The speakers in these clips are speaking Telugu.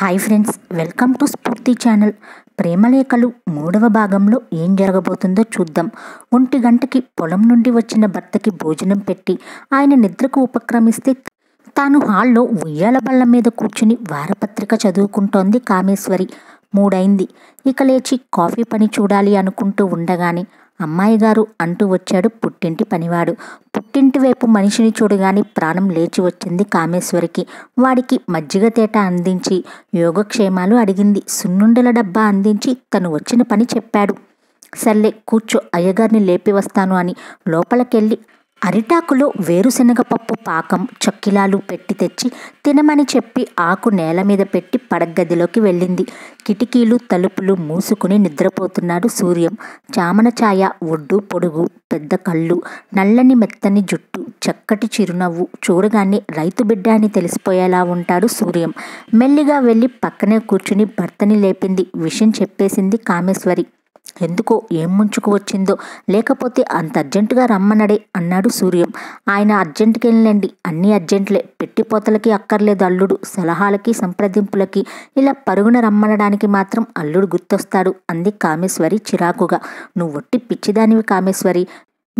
hi friends welcome to Spoorthi channel ప్రేమలేఖలు మూడవ భాగంలో ఏం జరగబోతుందో చూద్దాం ఒంటి గంటకి పొలం నుండి వచ్చిన భర్తకి భోజనం పెట్టి ఆయన నిద్రకు ఉపక్రమిస్తే తాను హాల్లో ఉయ్యాల బళ్ళ మీద కూర్చుని వారపత్రిక చదువుకుంటోంది కామేశ్వరి మూడైంది ఇక లేచి కాఫీ పని చూడాలి అనుకుంటూ ఉండగానే అమ్మాయి గారు అంటూ వచ్చాడు పుట్టింటి పనివాడు పుట్టింటి వైపు మనిషిని చూడగానే ప్రాణం లేచి వచ్చింది కామేశ్వరికి వాడికి మజ్జిగ తేట అందించి యోగక్షేమాలు అడిగింది సున్నుండల డబ్బా అందించి తను వచ్చిన పని చెప్పాడు సర్లే కూర్చో అయ్యగారిని లేపి వస్తాను అని లోపలికెళ్ళి అరిటాకులో వేరుశనగ పప్పు పాకం చక్కిలాలు పెట్టి తెచ్చి తినమని చెప్పి ఆకు నేల మీద పెట్టి పడగదిలోకి వెళ్ళింది కిటికీలు తలుపులు మూసుకుని నిద్రపోతున్నాడు సూర్యం చామన ఛాయ ఒడ్డు పొడుగు పెద్ద కళ్ళు నల్లని మెత్తని జుట్టు చక్కటి చిరునవ్వు చూడగానే రైతు బిడ్డ అని తెలిసిపోయేలా ఉంటాడు సూర్యం మెల్లిగా వెళ్ళి పక్కనే కూర్చుని భర్తని లేపింది విషయం చెప్పేసింది కామేశ్వరి ఎందుకో ఏం ముంచుకు వచ్చిందో లేకపోతే అంత అర్జెంటుగా రమ్మనడే అన్నాడు సూర్యం ఆయన అర్జెంటుకి వెళ్ళండి అన్నీ అర్జెంట్లే పెట్టిపోతలకి అక్కర్లేదు అల్లుడు సలహాలకి సంప్రదింపులకి ఇలా పరుగున రమ్మనడానికి మాత్రం అల్లుడు గుర్తొస్తాడు అంది కామేశ్వరి చిరాకుగా నువ్వొట్టి పిచ్చిదానివి కామేశ్వరి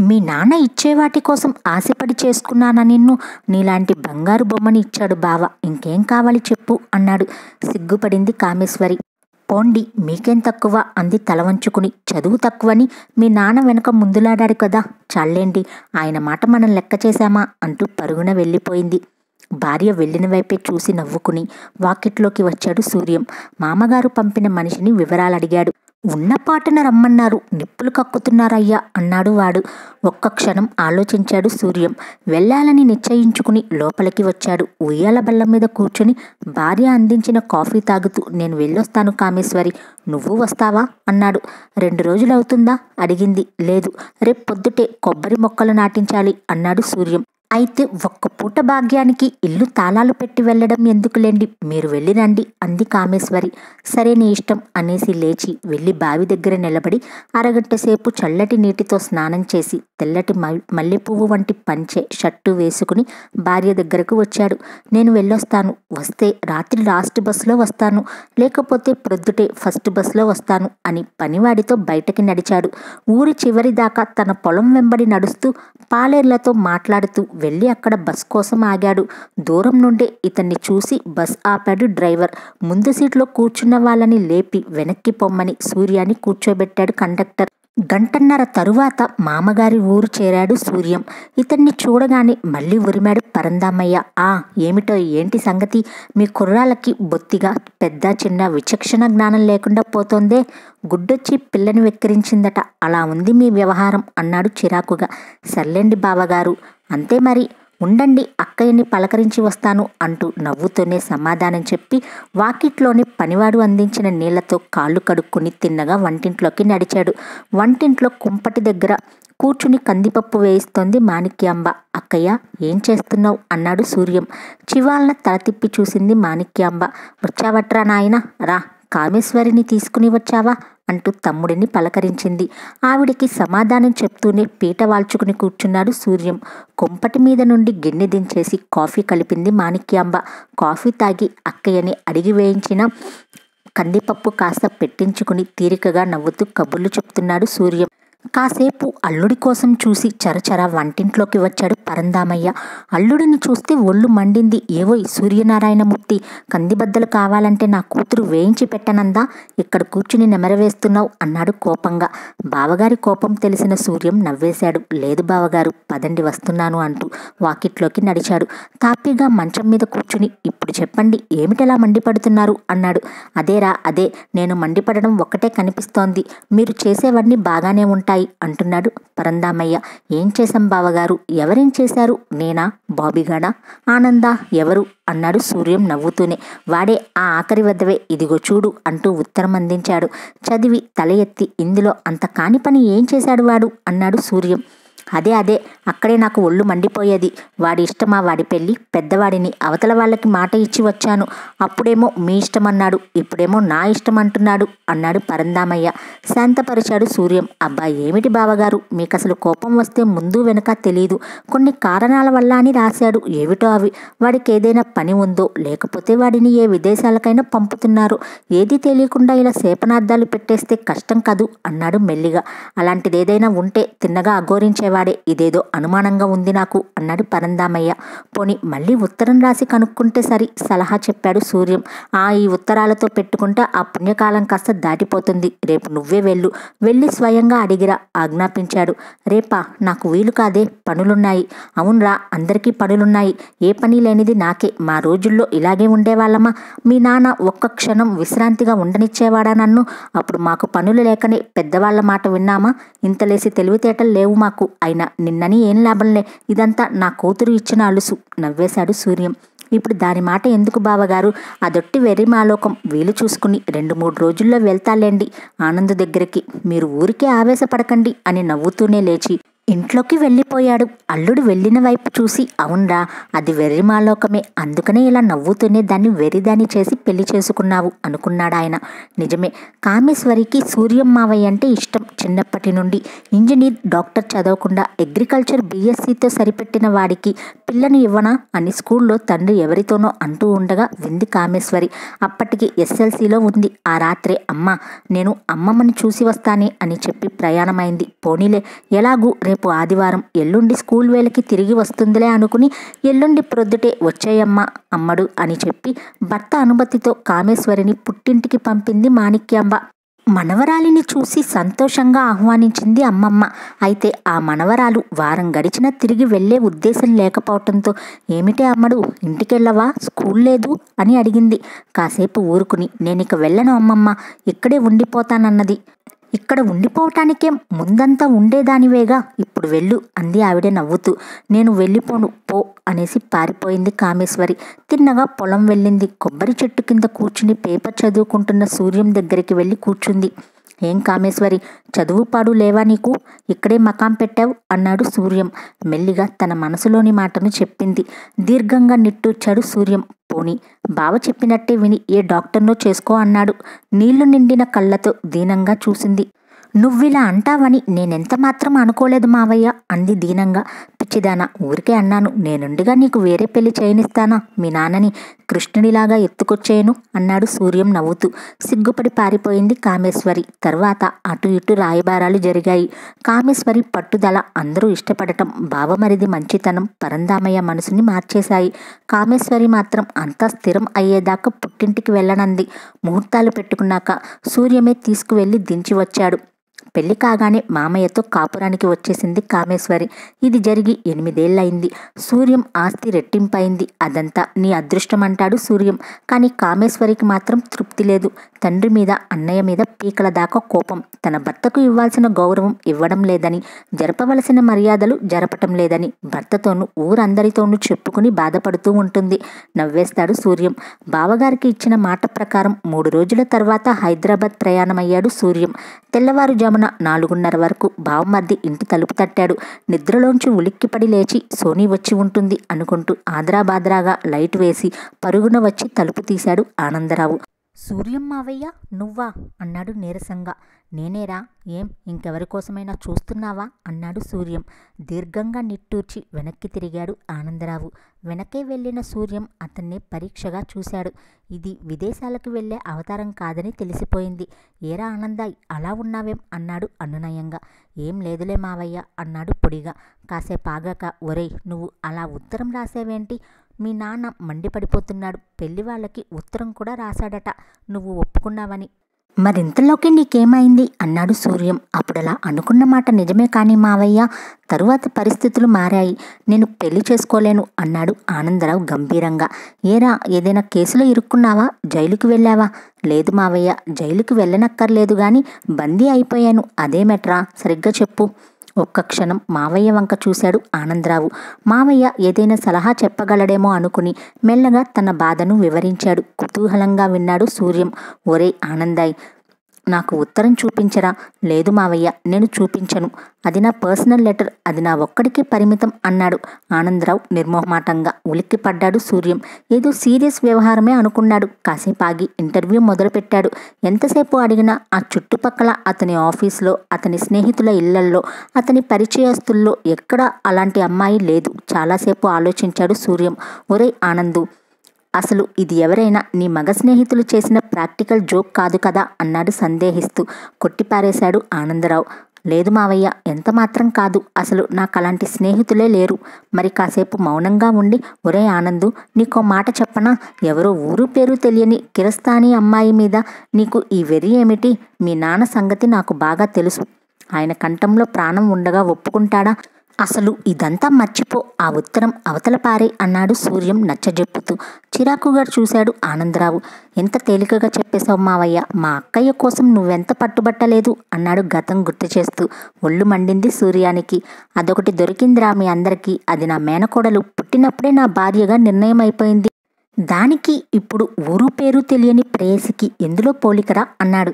మీ నాన్న ఇచ్చేవాటి కోసం ఆశపడి చేసుకున్నానా నిన్ను నీలాంటి బంగారు బొమ్మని ఇచ్చాడు బావ ఇంకేం కావాలి చెప్పు అన్నాడు సిగ్గుపడింది కామేశ్వరి పోండి మీకేం తక్కువ అంది తలవంచుకుని చదువు తక్కువని మీ నాన్న వెనక ముందులాడాడు కదా చాలేండి ఆయన మాట మనం లెక్క చేశామా అంటూ పరుగున వెళ్ళిపోయింది భార్య వెళ్ళిన వైపే చూసి నవ్వుకుని వాకిట్లోకి వచ్చాడు సూర్యం మామగారు పంపిన మనిషిని వివరాలు అడిగాడు ఉన్న పాటన రమ్మన్నారు నిప్పులు కక్కుతున్నారయ్యా అన్నాడు వాడు ఒక్క క్షణం ఆలోచించాడు సూర్యం వెళ్ళాలని నిశ్చయించుకుని లోపలికి వచ్చాడు ఉయ్యాల బల్ల మీద కూర్చొని భార్య అందించిన కాఫీ తాగుతూ నేను వెళ్ళొస్తాను కామేశ్వరి నువ్వు వస్తావా అన్నాడు రెండు రోజులవుతుందా అడిగింది లేదు రేపు పొద్దుటే కొబ్బరి మొక్కలు నాటించాలి అన్నాడు సూర్యం అయితే ఒక్క పూట భాగ్యానికి ఇల్లు తాళాలు పెట్టి వెళ్ళడం ఎందుకులేండి మీరు వెళ్ళిరండి అంది కామేశ్వరి సరే నీ ఇష్టం అనేసి లేచి వెళ్ళి బావి దగ్గర నిలబడి అరగంట సేపు చల్లటి నీటితో స్నానం చేసి తెల్లటి మల్లెపువ్వు వంటి పంచె షర్టు వేసుకుని భార్య దగ్గరకు వచ్చాడు నేను వెళ్ళొస్తాను వస్తే రాత్రి లాస్ట్ బస్సులో వస్తాను లేకపోతే ప్రొద్దుటే ఫస్ట్ బస్సులో వస్తాను అని పనివాడితో బయటకి నడిచాడు ఊరి చివరి దాకా తన పొలం వెంబడి నడుస్తూ పాలేర్లతో మాట్లాడుతూ వెళ్ళి అక్కడ బస్ కోసం ఆగాడు దూరం నుండే ఇతన్ని చూసి బస్ ఆపాడు డ్రైవర్ ముందు సీట్లో కూర్చున్న వాళ్ళని లేపి వెనక్కి పొమ్మని సూర్యాని కూర్చోబెట్టాడు కండక్టర్ గంటన్నర తరువాత మామగారి ఊరు చేరాడు సూర్యం ఇతన్ని చూడగానే మళ్ళీ ఉరిమాడు పరందామయ్య ఆ ఏమిటో ఏంటి సంగతి మీ కుర్రాళ్ళకి బొత్తిగా పెద్ద చిన్న విచక్షణ జ్ఞానం లేకుండా పోతోందే గుడ్డొచ్చి పిల్లని వెక్కిరించిందట అలా ఉంది మీ వ్యవహారం అన్నాడు చిరాకుగా సర్లేండి బావగారు అంతే మరి ఉండండి అక్కయ్యని పలకరించి వస్తాను అంటూ నవ్వుతోనే సమాధానం చెప్పి వాకిట్లోని పనివాడు అందించిన నీళ్లతో కాళ్ళు కడుక్కుని తిన్నగా వంటింట్లోకి నడిచాడు వంటింట్లో కుంపటి దగ్గర కూర్చుని కందిపప్పు వేయిస్తోంది మాణిక్యాంబ అక్కయ్య ఏం చేస్తున్నావు అన్నాడు సూర్యం చివాళ్ళ తల తిప్పి చూసింది మాణిక్యాంబ వచ్చావట్రా నాయన రా కామేశ్వరిని తీసుకుని వచ్చావా అంటూ తమ్ముడిని పలకరించింది ఆవిడికి సమాధానం చెప్తూనే పీట వాల్చుకుని కూర్చున్నాడు సూర్యం కొంపటి మీద నుండి గిన్నె దించేసి కాఫీ కలిపింది మాణిక్యాంబ కాఫీ తాగి అక్కయ్యని అడిగి వేయించిన కందిపప్పు కాస్త పెట్టించుకుని తీరికగా నవ్వుతూ కబుర్లు చెప్తున్నాడు సూర్యం కాసేపు అల్లుడి కోసం చూసి చరచర వంటింట్లోకి వచ్చాడు పరందామయ్య అల్లుడిని చూస్తే ఒళ్ళు మండింది ఏవోయ్ సూర్యనారాయణమూర్తి కందిబద్దలు కావాలంటే నా కూతురు వేయించి పెట్టనందా ఇక్కడ కూర్చుని నెమరవేస్తున్నావు అన్నాడు కోపంగా బావగారి కోపం తెలిసిన సూర్యం నవ్వేశాడు లేదు బావగారు పదండి వస్తున్నాను అంటూ వాకిట్లోకి నడిచాడు తాపీగా మంచం మీద కూర్చుని ఇప్పుడు చెప్పండి ఏమిటలా మండిపడుతున్నారు అన్నాడు అదేరా అదే నేను మండిపడడం ఒక్కటే కనిపిస్తోంది మీరు చేసేవన్నీ బాగానే ఉంటాయి ఉంటాయి అంటున్నాడు పరందామయ్య ఏం చేశాం బావగారు ఎవరేం చేశారు నేనా బాబిగాడా ఆనందా ఎవరు అన్నాడు సూర్యం నవ్వుతూనే వాడే ఆ ఆఖరి వద్దవే ఇదిగో చూడు అంటూ ఉత్తరం అందించాడు చదివి తల ఎత్తి ఇందులో అంత కాని పని ఏం చేశాడు వాడు అన్నాడు సూర్యం అదే అదే అక్కడే నాకు ఒళ్ళు మండిపోయేది వాడి ఇష్టమా వాడి పెళ్ళి పెద్దవాడిని అవతల వాళ్ళకి మాట ఇచ్చి వచ్చాను అప్పుడేమో మీ ఇష్టమన్నాడు ఇప్పుడేమో నా ఇష్టం అంటున్నాడు అన్నాడు పరందామయ్య శాంతపరిచాడు సూర్యం అబ్బా ఏమిటి బావగారు మీకు అసలు కోపం వస్తే ముందు వెనక తెలియదు కొన్ని కారణాల వల్ల అని రాశాడు ఏమిటో అవి వాడికి ఏదైనా పని ఉందో లేకపోతే వాడిని ఏ విదేశాలకైనా పంపుతున్నారు ఏది తెలియకుండా ఇలా సేపనార్థాలు పెట్టేస్తే కష్టం కదూ అన్నాడు మెల్లిగా అలాంటిదేదైనా ఉంటే తిన్నగా అఘోరించేవాడు వాడే ఇదేదో అనుమానంగా ఉంది నాకు అన్నాడు పరందామయ్య పోని మళ్ళీ ఉత్తరం రాసి కనుక్కుంటే సరి సలహా చెప్పాడు సూర్యం ఆ ఈ ఉత్తరాలతో పెట్టుకుంటే ఆ పుణ్యకాలం కాస్త దాటిపోతుంది రేపు నువ్వే వెళ్ళు వెళ్ళి స్వయంగా అడిగిరా ఆజ్ఞాపించాడు రేపా నాకు వీలు కాదే పనులున్నాయి అవునరా అందరికీ పనులున్నాయి ఏ పని లేనిది నాకే మా రోజుల్లో ఇలాగే ఉండేవాళ్ళమా మీ నాన్న ఒక్క క్షణం విశ్రాంతిగా ఉండనిచ్చేవాడా నన్ను అప్పుడు మాకు పనులు లేకనే పెద్దవాళ్ళ మాట విన్నామా ఇంతలేసి తెలివితేటలు లేవు మాకు అయినా నిన్నని ఏం లాభంలే ఇదంతా నా కూతురు ఇచ్చిన అలుసు నవ్వేశాడు సూర్యం ఇప్పుడు దాని మాట ఎందుకు బావగారు అదొట్టి వెర్రిమాలోకం మాలోకం వీలు చూసుకుని రెండు మూడు రోజుల్లో వెళ్తాలేండి ఆనంద్ దగ్గరికి మీరు ఊరికే ఆవేశపడకండి అని నవ్వుతూనే లేచి ఇంట్లోకి వెళ్ళిపోయాడు అల్లుడు వెళ్ళిన వైపు చూసి అవునరా అది వెర్రిమాలోకమే అందుకనే ఇలా నవ్వుతూనే దాన్ని వెరిదాని చేసి పెళ్లి చేసుకున్నావు అనుకున్నాడు ఆయన నిజమే కామేశ్వరికి సూర్యం మావయ్య అంటే ఇష్టం చిన్నప్పటి నుండి ఇంజనీర్ డాక్టర్ చదవకుండా అగ్రికల్చర్ బీఎస్సీతో సరిపెట్టిన వాడికి పిల్లను ఇవ్వనా అని స్కూల్లో తండ్రి ఎవరితోనో అంటూ ఉండగా వింది కామేశ్వరి అప్పటికి ఎస్ఎల్సీలో ఉంది ఆ రాత్రే అమ్మ నేను అమ్మమ్మని చూసి వస్తానే అని చెప్పి ప్రయాణమైంది పోనీలే ఎలాగూ రేపు ఆదివారం ఎల్లుండి స్కూల్ వేళకి తిరిగి వస్తుందిలే అనుకుని ఎల్లుండి ప్రొద్దుటే వచ్చేయమ్మ అమ్మడు అని చెప్పి భర్త అనుమతితో కామేశ్వరిని పుట్టింటికి పంపింది మాణిక్యాంబ మనవరాలిని చూసి సంతోషంగా ఆహ్వానించింది అమ్మమ్మ అయితే ఆ మనవరాలు వారం గడిచినా తిరిగి వెళ్లే ఉద్దేశం లేకపోవటంతో ఏమిటే అమ్మడు ఇంటికెళ్ళవా స్కూల్ లేదు అని అడిగింది కాసేపు ఊరుకుని నేనిక వెళ్ళను అమ్మమ్మ ఇక్కడే ఉండిపోతానన్నది ఇక్కడ ఉండిపోవటానికే ముందంతా ఉండేదానివేగా ఇప్పుడు వెళ్ళు అంది ఆవిడ నవ్వుతూ నేను వెళ్ళిపోను పో అనేసి పారిపోయింది కామేశ్వరి తిన్నగా పొలం వెళ్ళింది కొబ్బరి చెట్టు కింద కూర్చుని పేపర్ చదువుకుంటున్న సూర్యం దగ్గరికి వెళ్ళి కూర్చుంది ఏం కామేశ్వరి చదువు పాడు లేవా నీకు ఇక్కడే మకాం పెట్టావు అన్నాడు సూర్యం మెల్లిగా తన మనసులోని మాటను చెప్పింది దీర్ఘంగా నిట్టూర్చాడు సూర్యం పోని బావ చెప్పినట్టే విని ఏ డాక్టర్నో చేసుకో అన్నాడు నీళ్లు నిండిన కళ్ళతో దీనంగా చూసింది నువ్విలా అంటావని నేనెంత మాత్రం అనుకోలేదు మావయ్య అంది దీనంగా చిదానా ఊరికే అన్నాను నేనుండిగా నీకు వేరే పెళ్లి చేయనిస్తానా మీ నాన్నని కృష్ణునిలాగా ఎత్తుకొచ్చేయను అన్నాడు సూర్యం నవ్వుతూ సిగ్గుపడి పారిపోయింది కామేశ్వరి తర్వాత అటు ఇటు రాయబారాలు జరిగాయి కామేశ్వరి పట్టుదల అందరూ ఇష్టపడటం బావమరిది మంచితనం పరందామయ్య మనసుని మార్చేశాయి కామేశ్వరి మాత్రం అంతా స్థిరం అయ్యేదాకా పుట్టింటికి వెళ్ళనంది ముహూర్తాలు పెట్టుకున్నాక సూర్యమే తీసుకువెళ్ళి దించి వచ్చాడు పెళ్లి కాగానే మామయ్యతో కాపురానికి వచ్చేసింది కామేశ్వరి ఇది జరిగి ఎనిమిదేళ్లయింది సూర్యం ఆస్తి రెట్టింపైంది అదంతా నీ అదృష్టం అంటాడు సూర్యం కానీ కామేశ్వరికి మాత్రం తృప్తి లేదు తండ్రి మీద అన్నయ్య మీద పీకల దాకా కోపం తన భర్తకు ఇవ్వాల్సిన గౌరవం ఇవ్వడం లేదని జరపవలసిన మర్యాదలు జరపటం లేదని భర్తతోనూ ఊరందరితోనూ చెప్పుకుని బాధపడుతూ ఉంటుంది నవ్వేస్తాడు సూర్యం బావగారికి ఇచ్చిన మాట ప్రకారం మూడు రోజుల తర్వాత హైదరాబాద్ ప్రయాణమయ్యాడు సూర్యం తెల్లవారుజామున నాలుగున్నర వరకు బావమర్ది ఇంటి తలుపు తట్టాడు నిద్రలోంచి ఉలిక్కిపడి లేచి సోనీ వచ్చి ఉంటుంది అనుకుంటూ ఆద్రాబాద్రాగా లైట్ వేసి పరుగున వచ్చి తలుపు తీశాడు ఆనందరావు సూర్యం నువ్వా అన్నాడు నీరసంగా నేనేరా ఏం ఇంకెవరి కోసమైనా చూస్తున్నావా అన్నాడు సూర్యం దీర్ఘంగా నిట్టూర్చి వెనక్కి తిరిగాడు ఆనందరావు వెనకే వెళ్ళిన సూర్యం అతన్ని పరీక్షగా చూశాడు ఇది విదేశాలకు వెళ్ళే అవతారం కాదని తెలిసిపోయింది ఏరా ఆనందాయ్ అలా ఉన్నావేం అన్నాడు అనునయంగా ఏం లేదులే మావయ్య అన్నాడు పొడిగా కాసేపు ఒరే నువ్వు అలా ఉత్తరం రాసేవేంటి మీ నాన్న మండిపడిపోతున్నాడు పెళ్లి వాళ్ళకి ఉత్తరం కూడా రాశాడట నువ్వు ఒప్పుకున్నావని మరింతలోకి నీకేమైంది అన్నాడు సూర్యం అప్పుడలా అనుకున్న మాట నిజమే కానీ మావయ్య తరువాత పరిస్థితులు మారాయి నేను పెళ్లి చేసుకోలేను అన్నాడు ఆనందరావు గంభీరంగా ఏరా ఏదైనా కేసులో ఇరుక్కున్నావా జైలుకి వెళ్ళావా లేదు మావయ్య జైలుకి వెళ్ళనక్కర్లేదు గాని బందీ అయిపోయాను అదేమెట్రా సరిగ్గా చెప్పు ఒక్క క్షణం మావయ్య వంక చూశాడు ఆనందరావు మావయ్య ఏదైనా సలహా చెప్పగలడేమో అనుకుని మెల్లగా తన బాధను వివరించాడు కుతూహలంగా విన్నాడు సూర్యం ఒరే ఆనందాయ్ నాకు ఉత్తరం చూపించరా లేదు మావయ్య నేను చూపించను అది నా పర్సనల్ లెటర్ అది నా ఒక్కడికి పరిమితం అన్నాడు ఆనందరావు నిర్మోహమాటంగా ఉలిక్కి పడ్డాడు సూర్యం ఏదో సీరియస్ వ్యవహారమే అనుకున్నాడు కాసేపు ఆగి ఇంటర్వ్యూ మొదలుపెట్టాడు ఎంతసేపు అడిగినా ఆ చుట్టుపక్కల అతని ఆఫీస్లో అతని స్నేహితుల ఇళ్లల్లో అతని పరిచయస్తుల్లో ఎక్కడా అలాంటి అమ్మాయి లేదు చాలాసేపు ఆలోచించాడు సూర్యం ఒరే ఆనందు అసలు ఇది ఎవరైనా నీ మగ స్నేహితులు చేసిన ప్రాక్టికల్ జోక్ కాదు కదా అన్నాడు సందేహిస్తూ కొట్టిపారేశాడు ఆనందరావు లేదు మావయ్య ఎంత మాత్రం కాదు అసలు నాకు అలాంటి స్నేహితులే లేరు మరి కాసేపు మౌనంగా ఉండి ఒరే ఆనందు నీకో మాట చెప్పనా ఎవరో ఊరు పేరు తెలియని కిరస్తానీ అమ్మాయి మీద నీకు ఈ వెర్రి ఏమిటి మీ నాన్న సంగతి నాకు బాగా తెలుసు ఆయన కంఠంలో ప్రాణం ఉండగా ఒప్పుకుంటాడా అసలు ఇదంతా మర్చిపో ఆ ఉత్తరం అవతల పారే అన్నాడు సూర్యం నచ్చజెప్పుతూ చిరాకుగా చూశాడు ఆనందరావు ఎంత తేలికగా చెప్పేశావు మావయ్య మా అక్కయ్య కోసం నువ్వెంత పట్టుబట్టలేదు అన్నాడు గతం గుర్తు చేస్తూ ఒళ్ళు మండింది సూర్యానికి అదొకటి దొరికిందిరా మీ అందరికీ అది నా మేనకోడలు పుట్టినప్పుడే నా భార్యగా నిర్ణయం అయిపోయింది దానికి ఇప్పుడు ఊరు పేరు తెలియని ప్రేయసికి ఎందులో పోలికరా అన్నాడు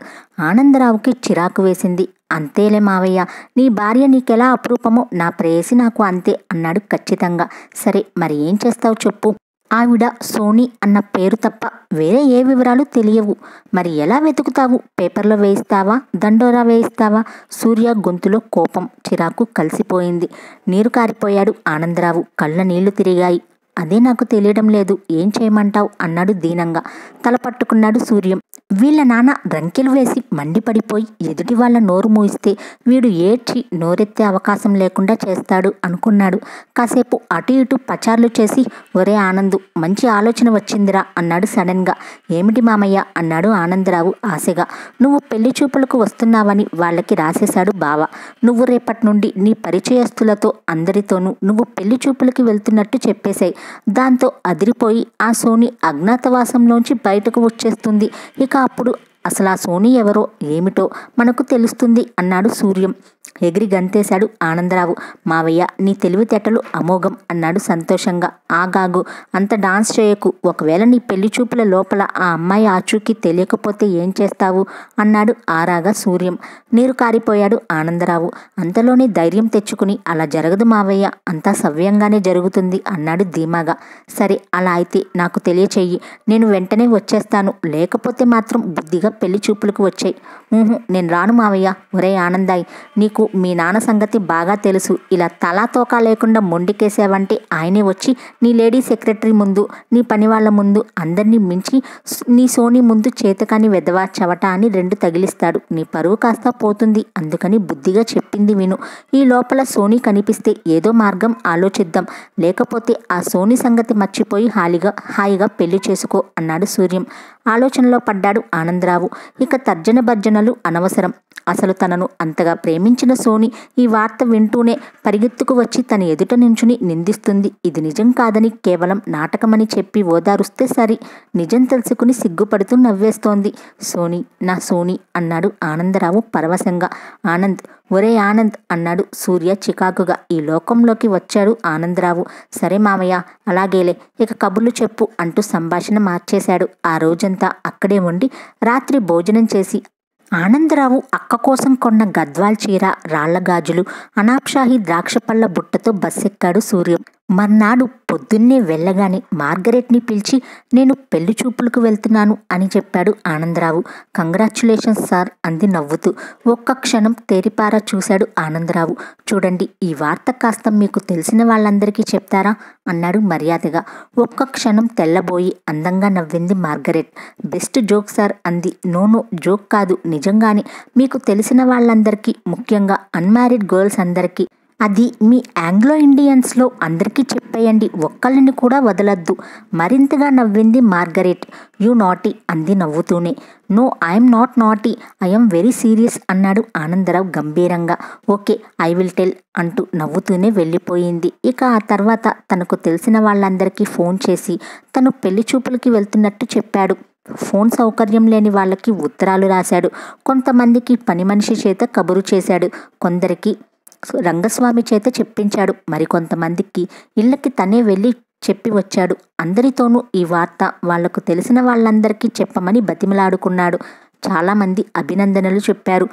ఆనందరావుకి చిరాకు వేసింది అంతేలే మావయ్య నీ భార్య నీకెలా అప్రూపమో నా ప్రేయసి నాకు అంతే అన్నాడు ఖచ్చితంగా సరే మరి ఏం చేస్తావు చెప్పు ఆవిడ సోనీ అన్న పేరు తప్ప వేరే ఏ వివరాలు తెలియవు మరి ఎలా వెతుకుతావు పేపర్లో వేయిస్తావా దండోరా వేయిస్తావా సూర్య గొంతులో కోపం చిరాకు కలిసిపోయింది నీరు కారిపోయాడు ఆనందరావు కళ్ళ నీళ్లు తిరిగాయి అదే నాకు తెలియడం లేదు ఏం చేయమంటావు అన్నాడు దీనంగా తల పట్టుకున్నాడు సూర్యం వీళ్ళ నాన్న రంకెలు వేసి మండిపడిపోయి ఎదుటి వాళ్ళ నోరు మూయిస్తే వీడు ఏడ్చి నోరెత్తే అవకాశం లేకుండా చేస్తాడు అనుకున్నాడు కాసేపు అటు ఇటు పచార్లు చేసి ఒరే ఆనందు మంచి ఆలోచన వచ్చిందిరా అన్నాడు సడన్గా ఏమిటి మామయ్య అన్నాడు ఆనందరావు ఆశగా నువ్వు పెళ్లి చూపులకు వస్తున్నావని వాళ్ళకి రాసేశాడు బావ నువ్వు రేపటి నుండి నీ పరిచయస్తులతో అందరితోనూ నువ్వు పెళ్లి చూపులకి వెళ్తున్నట్టు చెప్పేశాయి దాంతో అదిరిపోయి ఆ సోని అజ్ఞాతవాసంలోంచి బయటకు వచ్చేస్తుంది ఇక అప్పుడు అసలు ఆ సోనీ ఎవరో ఏమిటో మనకు తెలుస్తుంది అన్నాడు సూర్యం ఎగిరి గంతేశాడు ఆనందరావు మావయ్య నీ తెలివితేటలు అమోఘం అన్నాడు సంతోషంగా ఆగాగు అంత డాన్స్ చేయకు ఒకవేళ నీ పెళ్లి చూపుల లోపల ఆ అమ్మాయి ఆచూకీ తెలియకపోతే ఏం చేస్తావు అన్నాడు ఆరాగా సూర్యం నీరు కారిపోయాడు ఆనందరావు అంతలోనే ధైర్యం తెచ్చుకుని అలా జరగదు మావయ్య అంతా సవ్యంగానే జరుగుతుంది అన్నాడు ధీమాగా సరే అలా అయితే నాకు తెలియచేయి నేను వెంటనే వచ్చేస్తాను లేకపోతే మాత్రం బుద్ధిగా పెళ్లి చూపులకు వచ్చాయి నేను రాను మావయ్య ఒరే ఆనందాయ్ నీకు నాకు మీ నాన్న సంగతి బాగా తెలుసు ఇలా తలాతోకా లేకుండా మొండికేసావంటే ఆయనే వచ్చి నీ లేడీ సెక్రటరీ ముందు నీ పని వాళ్ళ ముందు అందరినీ మించి నీ సోని ముందు చేతకాని వెదవా చవట అని రెండు తగిలిస్తాడు నీ పరువు కాస్త పోతుంది అందుకని బుద్ధిగా చెప్పింది విను ఈ లోపల సోని కనిపిస్తే ఏదో మార్గం ఆలోచిద్దాం లేకపోతే ఆ సోని సంగతి మర్చిపోయి హాలిగా హాయిగా పెళ్లి చేసుకో అన్నాడు సూర్యం ఆలోచనలో పడ్డాడు ఆనందరావు ఇక తర్జన భర్జనలు అనవసరం అసలు తనను అంతగా ప్రేమించిన అనుకున్న సోని ఈ వార్త వింటూనే పరిగెత్తుకు వచ్చి తన ఎదుట నుంచుని నిందిస్తుంది ఇది నిజం కాదని కేవలం నాటకమని చెప్పి ఓదారుస్తే సరి నిజం తెలుసుకుని సిగ్గుపడుతూ నవ్వేస్తోంది సోని నా సోని అన్నాడు ఆనందరావు పరవశంగా ఆనంద్ ఒరే ఆనంద్ అన్నాడు సూర్య చికాకుగా ఈ లోకంలోకి వచ్చాడు ఆనందరావు సరే మామయ్య అలాగేలే ఇక కబుర్లు చెప్పు అంటూ సంభాషణ మార్చేశాడు ఆ రోజంతా అక్కడే ఉండి రాత్రి భోజనం చేసి ఆనందరావు అక్క కోసం కొన్న గద్వాల్ చీర రాళ్ల గాజులు అనాప్షాహి ద్రాక్షపళ్ళ బుట్టతో బస్సెక్కాడు సూర్యం మర్నాడు పొద్దున్నే వెళ్ళగానే మార్గరెట్ని పిలిచి నేను పెళ్లి చూపులకు వెళ్తున్నాను అని చెప్పాడు ఆనందరావు కంగ్రాచ్యులేషన్స్ సార్ అంది నవ్వుతూ ఒక్క క్షణం తేరిపారా చూశాడు ఆనందరావు చూడండి ఈ వార్త కాస్త మీకు తెలిసిన వాళ్ళందరికీ చెప్తారా అన్నాడు మర్యాదగా ఒక్క క్షణం తెల్లబోయి అందంగా నవ్వింది మార్గరెట్ బెస్ట్ జోక్ సార్ అంది నోనో జోక్ కాదు నిజంగానే మీకు తెలిసిన వాళ్ళందరికీ ముఖ్యంగా అన్మ్యారీడ్ గర్ల్స్ అందరికీ అది మీ ఆంగ్లో ఇండియన్స్లో అందరికీ చెప్పేయండి ఒక్కళ్ళని కూడా వదలద్దు మరింతగా నవ్వింది మార్గరెట్ యు నాటీ అంది నవ్వుతూనే no I'm not naughty I'm very serious అన్నాడు ఆనందరావు గంభీరంగా ఓకే ఐ విల్ టెల్ అంటూ నవ్వుతూనే వెళ్ళిపోయింది ఇక ఆ తర్వాత తనకు తెలిసిన వాళ్ళందరికీ ఫోన్ చేసి తను పెళ్లి చూపులకి వెళ్తున్నట్టు చెప్పాడు ఫోన్ సౌకర్యం లేని వాళ్ళకి ఉత్తరాలు రాశాడు కొంతమందికి పని మనిషి చేత కబురు చేశాడు కొందరికి రంగస్వామి చేత చెప్పించాడు మరికొంతమందికి ఇళ్ళకి తనే వెళ్ళి చెప్పి వచ్చాడు అందరితోనూ ఈ వార్త వాళ్లకు తెలిసిన వాళ్ళందరికీ చెప్పమని బతిమలాడుకున్నాడు చాలామంది అభినందనలు చెప్పారు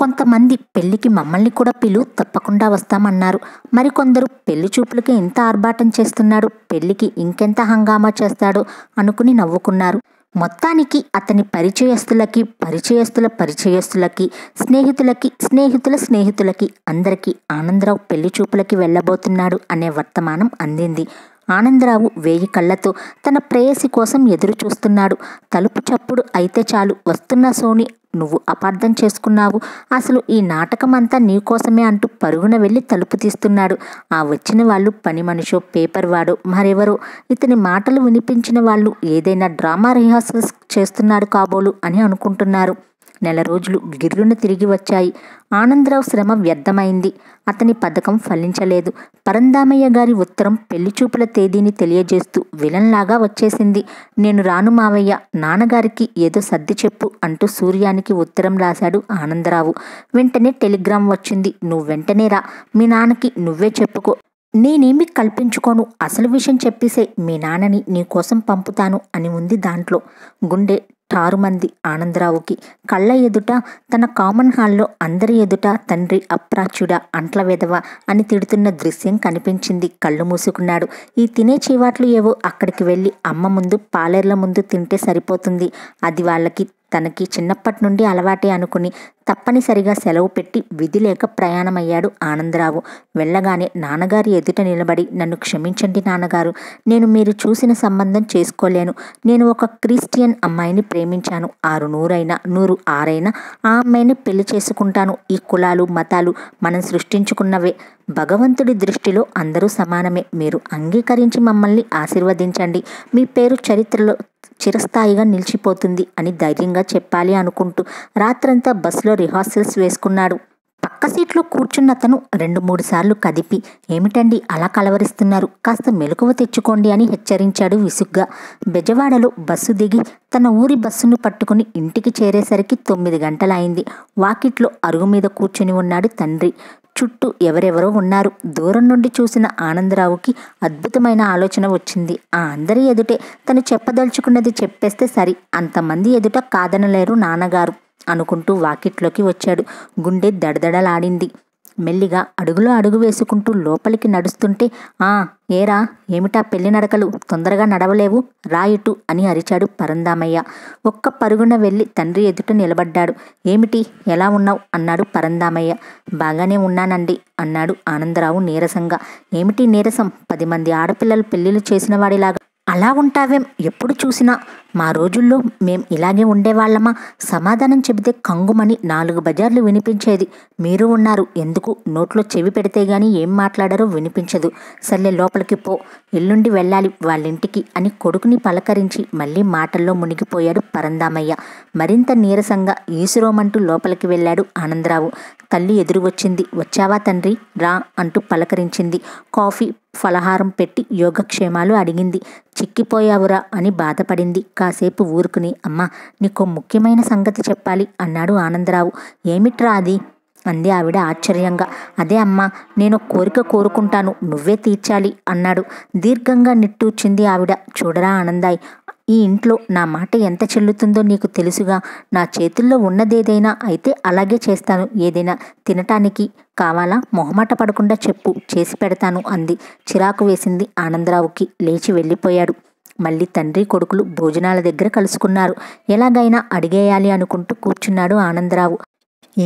కొంతమంది పెళ్లికి మమ్మల్ని కూడా పిలు తప్పకుండా వస్తామన్నారు మరికొందరు పెళ్లి చూపులకి ఎంత ఆర్భాటం చేస్తున్నాడు పెళ్లికి ఇంకెంత హంగామా చేస్తాడో అనుకుని నవ్వుకున్నారు మొత్తానికి అతని పరిచయస్తులకి పరిచయస్తుల పరిచయస్తులకి స్నేహితులకి స్నేహితుల స్నేహితులకి అందరికీ ఆనందరావు పెళ్లి చూపులకి వెళ్ళబోతున్నాడు అనే వర్తమానం అందింది ఆనందరావు వేయి కళ్ళతో తన ప్రేయసి కోసం ఎదురు చూస్తున్నాడు తలుపు చప్పుడు అయితే చాలు వస్తున్న సోని నువ్వు అపార్థం చేసుకున్నావు అసలు ఈ నాటకం అంతా నీకోసమే అంటూ పరుగున వెళ్ళి తలుపు తీస్తున్నాడు ఆ వచ్చిన వాళ్ళు పని మనిషో పేపర్ వాడో మరెవరో ఇతని మాటలు వినిపించిన వాళ్ళు ఏదైనా డ్రామా రిహార్సల్స్ చేస్తున్నారు కాబోలు అని అనుకుంటున్నారు నెల రోజులు గిర్రును తిరిగి వచ్చాయి ఆనందరావు శ్రమ వ్యర్థమైంది అతని పథకం ఫలించలేదు పరందామయ్య గారి ఉత్తరం పెళ్లి చూపుల తేదీని తెలియజేస్తూ విలన్లాగా వచ్చేసింది నేను రాను మావయ్య నాన్నగారికి ఏదో సర్ది చెప్పు అంటూ సూర్యానికి ఉత్తరం రాశాడు ఆనందరావు వెంటనే టెలిగ్రామ్ వచ్చింది నువ్వు వెంటనే రా మీ నాన్నకి నువ్వే చెప్పుకో నేనేమి కల్పించుకోను అసలు విషయం చెప్పేసే మీ నాన్నని నీకోసం పంపుతాను అని ఉంది దాంట్లో గుండె తారుమంది ఆనందరావుకి కళ్ళ ఎదుట తన కామన్ హాల్లో అందరి ఎదుట తండ్రి అప్రాచ్యుడ అంట్ల వెదవ అని తిడుతున్న దృశ్యం కనిపించింది కళ్ళు మూసుకున్నాడు ఈ తినే చీవాట్లు ఏవో అక్కడికి వెళ్ళి అమ్మ ముందు పాలేర్ల ముందు తింటే సరిపోతుంది అది వాళ్ళకి తనకి చిన్నప్పటి నుండి అలవాటే అనుకుని తప్పనిసరిగా సెలవు పెట్టి విధి లేక ప్రయాణమయ్యాడు ఆనందరావు వెళ్ళగానే నాన్నగారి ఎదుట నిలబడి నన్ను క్షమించండి నాన్నగారు నేను మీరు చూసిన సంబంధం చేసుకోలేను నేను ఒక క్రిస్టియన్ అమ్మాయిని ప్రేమించాను ఆరు నూరైనా నూరు ఆరైనా ఆ అమ్మాయిని పెళ్లి చేసుకుంటాను ఈ కులాలు మతాలు మనం సృష్టించుకున్నవే భగవంతుడి దృష్టిలో అందరూ సమానమే మీరు అంగీకరించి మమ్మల్ని ఆశీర్వదించండి మీ పేరు చరిత్రలో చిరస్థాయిగా నిలిచిపోతుంది అని ధైర్యంగా చెప్పాలి అనుకుంటూ రాత్రంతా బస్సులో కాలేజీలో రిహార్సల్స్ వేసుకున్నాడు పక్క సీట్లో కూర్చున్నతను రెండు మూడు సార్లు కదిపి ఏమిటండి అలా కలవరిస్తున్నారు కాస్త మెలకువ తెచ్చుకోండి అని హెచ్చరించాడు విసుగ్గా బెజవాడలో బస్సు దిగి తన ఊరి బస్సును పట్టుకుని ఇంటికి చేరేసరికి తొమ్మిది గంటలైంది వాకిట్లో అరుగు మీద కూర్చుని ఉన్నాడు తండ్రి చుట్టూ ఎవరెవరో ఉన్నారు దూరం నుండి చూసిన ఆనందరావుకి అద్భుతమైన ఆలోచన వచ్చింది ఆ అందరి ఎదుటే తను చెప్పదలుచుకున్నది చెప్పేస్తే సరి అంతమంది ఎదుట కాదనలేరు నాన్నగారు అనుకుంటూ వాకిట్లోకి వచ్చాడు గుండె దడదడలాడింది మెల్లిగా అడుగులో అడుగు వేసుకుంటూ లోపలికి నడుస్తుంటే ఆ ఏరా ఏమిటా పెళ్లి నడకలు తొందరగా నడవలేవు రాయిటు అని అరిచాడు పరందామయ్య ఒక్క పరుగున వెళ్ళి తండ్రి ఎదుట నిలబడ్డాడు ఏమిటి ఎలా ఉన్నావు అన్నాడు పరందామయ్య బాగానే ఉన్నానండి అన్నాడు ఆనందరావు నీరసంగా ఏమిటి నీరసం పది మంది ఆడపిల్లలు పెళ్లిళ్ళు చేసిన వాడిలాగా అలా ఉంటావేం ఎప్పుడు చూసినా మా రోజుల్లో మేం ఇలాగే ఉండేవాళ్ళమా సమాధానం చెబితే కంగుమని నాలుగు బజార్లు వినిపించేది మీరు ఉన్నారు ఎందుకు నోట్లో చెవి పెడితే గాని ఏం మాట్లాడారో వినిపించదు సర్లే లోపలికి పో ఎల్లుండి వెళ్ళాలి వాళ్ళింటికి అని కొడుకుని పలకరించి మళ్ళీ మాటల్లో మునిగిపోయాడు పరందామయ్య మరింత నీరసంగా ఈసురోమంటూ లోపలికి వెళ్ళాడు ఆనందరావు తల్లి ఎదురు వచ్చింది వచ్చావా తండ్రి రా అంటూ పలకరించింది కాఫీ ఫలహారం పెట్టి యోగక్షేమాలు అడిగింది చిక్కిపోయావురా అని బాధపడింది కాసేపు ఊరుకుని అమ్మా నీకు ముఖ్యమైన సంగతి చెప్పాలి అన్నాడు ఆనందరావు ఏమిట్రా అది అంది ఆవిడ ఆశ్చర్యంగా అదే అమ్మా నేను కోరిక కోరుకుంటాను నువ్వే తీర్చాలి అన్నాడు దీర్ఘంగా నిట్టూర్చింది ఆవిడ చూడరా ఆనందాయ్ ఈ ఇంట్లో నా మాట ఎంత చెల్లుతుందో నీకు తెలుసుగా నా చేతుల్లో ఉన్నదేదైనా అయితే అలాగే చేస్తాను ఏదైనా తినటానికి కావాలా మొహమాట పడకుండా చెప్పు చేసి పెడతాను అంది చిరాకు వేసింది ఆనందరావుకి లేచి వెళ్ళిపోయాడు మళ్ళీ తండ్రి కొడుకులు భోజనాల దగ్గర కలుసుకున్నారు ఎలాగైనా అడిగేయాలి అనుకుంటూ కూర్చున్నాడు ఆనందరావు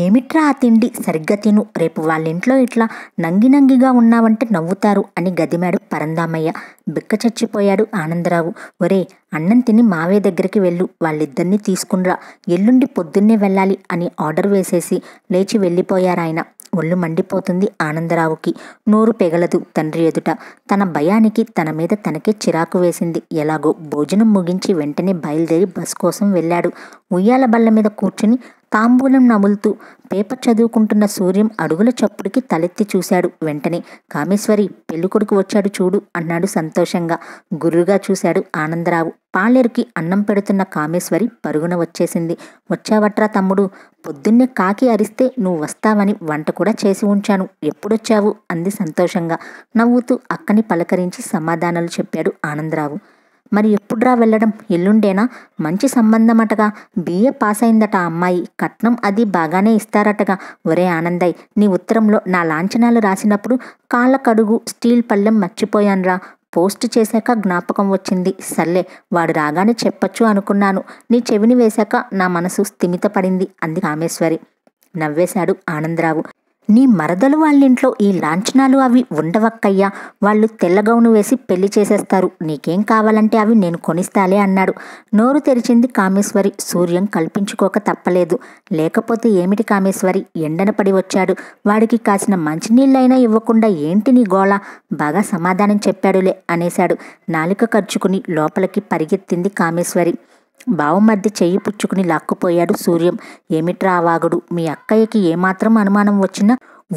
ఏమిట్రా ఆ తిండి సరిగ్గా తిను రేపు వాళ్ళింట్లో ఇట్లా నంగి నంగిగా ఉన్నావంటే నవ్వుతారు అని గదిమాడు పరందామయ్య బిక్క చచ్చిపోయాడు ఆనందరావు ఒరే అన్నం తిని మావే దగ్గరికి వెళ్ళు వాళ్ళిద్దరినీ తీసుకునిరా ఎల్లుండి పొద్దున్నే వెళ్ళాలి అని ఆర్డర్ వేసేసి లేచి వెళ్ళిపోయారాయన ఒళ్ళు మండిపోతుంది ఆనందరావుకి నోరు పెగలదు తండ్రి ఎదుట తన భయానికి తన మీద తనకే చిరాకు వేసింది ఎలాగో భోజనం ముగించి వెంటనే బయలుదేరి బస్ కోసం వెళ్ళాడు ఉయ్యాల బల్ల మీద కూర్చుని తాంబూలం నములుతూ పేపర్ చదువుకుంటున్న సూర్యం అడుగుల చప్పుడుకి తలెత్తి చూశాడు వెంటనే కామేశ్వరి పెళ్ళికొడుకు వచ్చాడు చూడు అన్నాడు సంతోషంగా గుర్రుగా చూశాడు ఆనందరావు పాలేరుకి అన్నం పెడుతున్న కామేశ్వరి పరుగున వచ్చేసింది వచ్చావట్రా తమ్ముడు పొద్దున్నే కాకి అరిస్తే నువ్వు వస్తావని వంట కూడా చేసి ఉంచాను ఎప్పుడొచ్చావు అంది సంతోషంగా నవ్వుతూ అక్కని పలకరించి సమాధానాలు చెప్పాడు ఆనందరావు మరి ఎప్పుడురా వెళ్ళడం ఎల్లుండేనా మంచి సంబంధం అటగా బిఏ పాస్ అయిందట అమ్మాయి కట్నం అది బాగానే ఇస్తారటగా ఒరే ఆనందయ్ నీ ఉత్తరంలో నా లాంఛనాలు రాసినప్పుడు కాళ్ళ కడుగు స్టీల్ పళ్ళెం మర్చిపోయాన్రా పోస్ట్ చేశాక జ్ఞాపకం వచ్చింది సర్లే వాడు రాగానే చెప్పచ్చు అనుకున్నాను నీ చెవిని వేశాక నా మనసు స్థిమితపడింది అంది కామేశ్వరి నవ్వేశాడు ఆనందరావు నీ మరదలు వాళ్ళింట్లో ఈ లాంఛనాలు అవి ఉండవక్కయ్యా వాళ్ళు తెల్లగౌను వేసి పెళ్లి చేసేస్తారు నీకేం కావాలంటే అవి నేను కొనిస్తాలే అన్నాడు నోరు తెరిచింది కామేశ్వరి సూర్యం కల్పించుకోక తప్పలేదు లేకపోతే ఏమిటి కామేశ్వరి ఎండన పడి వచ్చాడు వాడికి కాసిన మంచినీళ్ళైనా ఇవ్వకుండా ఏంటి నీ గోళ బాగా సమాధానం చెప్పాడులే అనేశాడు నాలిక ఖర్చుకుని లోపలికి పరిగెత్తింది కామేశ్వరి బావ మధ్య చెయ్యి పుచ్చుకుని లాక్కుపోయాడు సూర్యం ఏమిట్రా వాగుడు మీ అక్కయ్యకి ఏమాత్రం అనుమానం వచ్చినా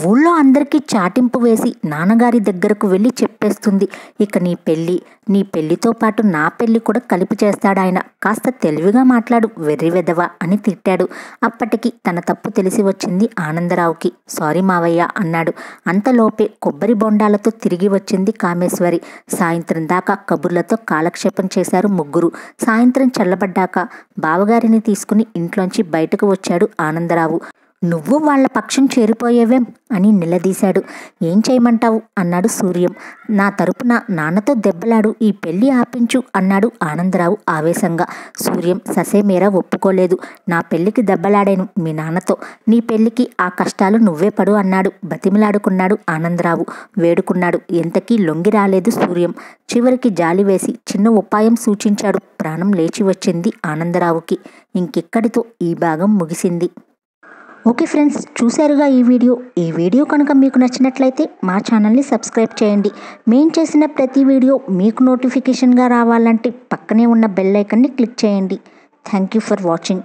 ఊళ్ళో అందరికీ చాటింపు వేసి నాన్నగారి దగ్గరకు వెళ్ళి చెప్పేస్తుంది ఇక నీ పెళ్ళి నీ పెళ్లితో పాటు నా పెళ్లి కూడా కలిపి చేస్తాడాయన కాస్త తెలివిగా మాట్లాడు వెర్రి వెదవ అని తిట్టాడు అప్పటికి తన తప్పు తెలిసి వచ్చింది ఆనందరావుకి సారీ మావయ్య అన్నాడు అంతలోపే కొబ్బరి బొండాలతో తిరిగి వచ్చింది కామేశ్వరి సాయంత్రం దాకా కబుర్లతో కాలక్షేపం చేశారు ముగ్గురు సాయంత్రం చల్లబడ్డాక బావగారిని తీసుకుని ఇంట్లోంచి బయటకు వచ్చాడు ఆనందరావు నువ్వు వాళ్ళ పక్షం చేరిపోయేవేం అని నిలదీశాడు ఏం చేయమంటావు అన్నాడు సూర్యం నా తరపున నాన్నతో దెబ్బలాడు ఈ పెళ్ళి ఆపించు అన్నాడు ఆనందరావు ఆవేశంగా సూర్యం ససేమేరా ఒప్పుకోలేదు నా పెళ్ళికి దెబ్బలాడాను మీ నాన్నతో నీ పెళ్ళికి ఆ కష్టాలు నువ్వే పడు అన్నాడు బతిమిలాడుకున్నాడు ఆనందరావు వేడుకున్నాడు ఎంతకీ లొంగి రాలేదు సూర్యం చివరికి జాలి వేసి చిన్న ఉపాయం సూచించాడు ప్రాణం లేచి వచ్చింది ఆనందరావుకి ఇంకెక్కడితో ఈ భాగం ముగిసింది ఓకే ఫ్రెండ్స్ చూశారుగా ఈ వీడియో ఈ వీడియో కనుక మీకు నచ్చినట్లయితే మా ఛానల్ని సబ్స్క్రైబ్ చేయండి మేము చేసిన ప్రతి వీడియో మీకు నోటిఫికేషన్గా రావాలంటే పక్కనే ఉన్న బెల్ క్లిక్ చేయండి థ్యాంక్ యూ ఫర్ వాచింగ్